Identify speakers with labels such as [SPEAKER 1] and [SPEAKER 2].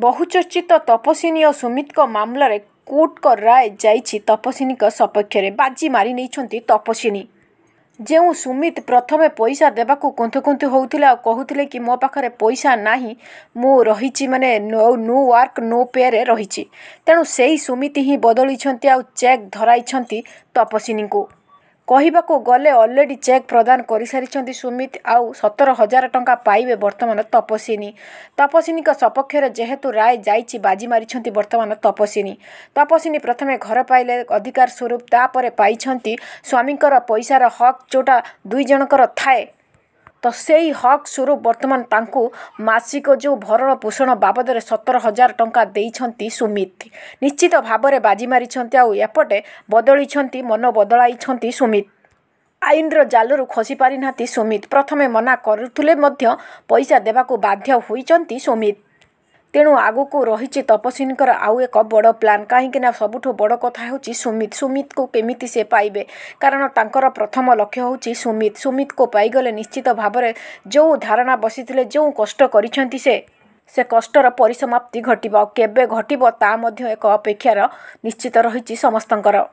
[SPEAKER 1] ବହୁଚର୍ଚ୍ଚିତ ତପସ୍ୱିନୀ ଓ ସୁମିତଙ୍କ ମାମଲାରେ କୋର୍ଟଙ୍କ ରାୟ ଯାଇଛି ତପସ୍ୱିନୀଙ୍କ ସପକ୍ଷରେ ବାଜି ମାରି ନେଇଛନ୍ତି ତପସ୍ୱିନୀ ଯେଉଁ ସୁମିତ ପ୍ରଥମେ ପଇସା ଦେବାକୁ କୁନ୍ଥୁ କୁନ୍ଥୁ ହେଉଥିଲେ ଆଉ କହୁଥିଲେ କି ମୋ ପାଖରେ ପଇସା ନାହିଁ ମୁଁ ରହିଛି ମାନେ ନୋ ୱାର୍କ ନୋ ପେରେ ରହିଛି ତେଣୁ ସେଇ ସୁମିତ ହିଁ ବଦଳିଛନ୍ତି ଆଉ ଚେକ୍ ଧରାଇଛନ୍ତି ତପସ୍ୱିନୀଙ୍କୁ କହିବାକୁ ଗଲେ ଅଲରେଡ଼ି ଚେକ୍ ପ୍ରଦାନ କରିସାରିଛନ୍ତି ସୁମିତ ଆଉ ସତର ହଜାର ଟଙ୍କା ପାଇବେ ବର୍ତ୍ତମାନ ତପସ୍ୱିନୀ ତପସ୍ୱିନୀଙ୍କ ସପକ୍ଷରେ ଯେହେତୁ ରାୟ ଯାଇଛି ବାଜି ମାରିଛନ୍ତି ବର୍ତ୍ତମାନ ତପସ୍ୱିନୀ ତପସ୍ୱିନୀ ପ୍ରଥମେ ଘର ପାଇଲେ ଅଧିକାର ସ୍ୱରୂପ ତାପରେ ପାଇଛନ୍ତି ସ୍ୱାମୀଙ୍କର ପଇସାର ହକ୍ ଯେଉଁଟା ଦୁଇ ଜଣଙ୍କର ଥାଏ ତ ସେଇ ହକ୍ ସ୍ୱରୂପ ବର୍ତ୍ତମାନ ତାଙ୍କୁ ମାସିକ ଯେଉଁ ଭରଣ ପୋଷଣ ବାବଦରେ ସତର ହଜାର ଟଙ୍କା ଦେଇଛନ୍ତି ସୁମିତ ନିଶ୍ଚିତ ଭାବରେ ବାଜି ମାରିଛନ୍ତି ଆଉ ଏପଟେ ବଦଳିଛନ୍ତି ମନ ବଦଳାଇଛନ୍ତି ସୁମିତ ଆଇନର ଜାଲରୁ ଖସି ପାରିନାହାନ୍ତି ସୁମିତ ପ୍ରଥମେ ମନା କରୁଥିଲେ ମଧ୍ୟ ପଇସା ଦେବାକୁ ବାଧ୍ୟ ହୋଇଛନ୍ତି ସୁମିତ ତେଣୁ ଆଗକୁ ରହିଛି ତପସ୍ୱିନୀଙ୍କର ଆଉ ଏକ ବଡ଼ ପ୍ଲାନ୍ କାହିଁକିନା ସବୁଠୁ ବଡ଼ କଥା ହେଉଛି ସୁମିତ ସୁମିତକୁ କେମିତି ସେ ପାଇବେ କାରଣ ତାଙ୍କର ପ୍ରଥମ ଲକ୍ଷ୍ୟ ହେଉଛି ସୁମିତ ସୁମିତକୁ ପାଇଗଲେ ନିଶ୍ଚିତ ଭାବରେ ଯେଉଁ ଧାରଣା ବସିଥିଲେ ଯେଉଁ କଷ୍ଟ କରିଛନ୍ତି ସେ ସେ କଷ୍ଟର ପରିସମାପ୍ତି ଘଟିବ କେବେ ଘଟିବ ତାହା ମଧ୍ୟ ଏକ ଅପେକ୍ଷାର ନିଶ୍ଚିତ ରହିଛି ସମସ୍ତଙ୍କର